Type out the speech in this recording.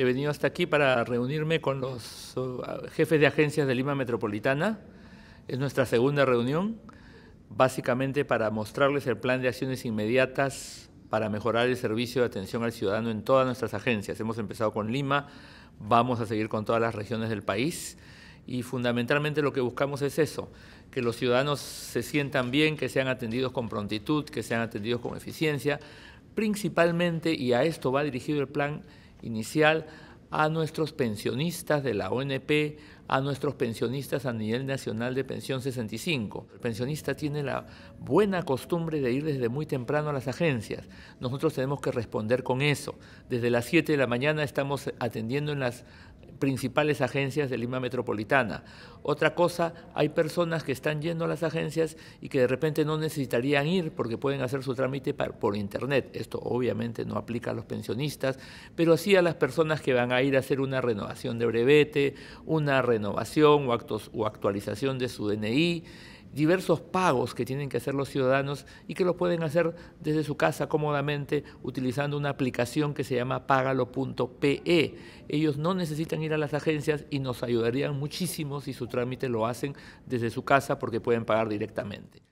He venido hasta aquí para reunirme con los uh, jefes de agencias de Lima Metropolitana. Es nuestra segunda reunión, básicamente para mostrarles el plan de acciones inmediatas para mejorar el servicio de atención al ciudadano en todas nuestras agencias. Hemos empezado con Lima, vamos a seguir con todas las regiones del país y fundamentalmente lo que buscamos es eso, que los ciudadanos se sientan bien, que sean atendidos con prontitud, que sean atendidos con eficiencia, principalmente, y a esto va dirigido el plan, inicial a nuestros pensionistas de la ONP, a nuestros pensionistas a nivel nacional de pensión 65. El pensionista tiene la buena costumbre de ir desde muy temprano a las agencias. Nosotros tenemos que responder con eso. Desde las 7 de la mañana estamos atendiendo en las principales agencias de Lima Metropolitana. Otra cosa, hay personas que están yendo a las agencias y que de repente no necesitarían ir porque pueden hacer su trámite por internet. Esto obviamente no aplica a los pensionistas, pero sí a las personas que van a ir a hacer una renovación de brevete, una renovación o, actualización de su DNI diversos pagos que tienen que hacer los ciudadanos y que lo pueden hacer desde su casa cómodamente utilizando una aplicación que se llama pagalo.pe. Ellos no necesitan ir a las agencias y nos ayudarían muchísimo si su trámite lo hacen desde su casa porque pueden pagar directamente.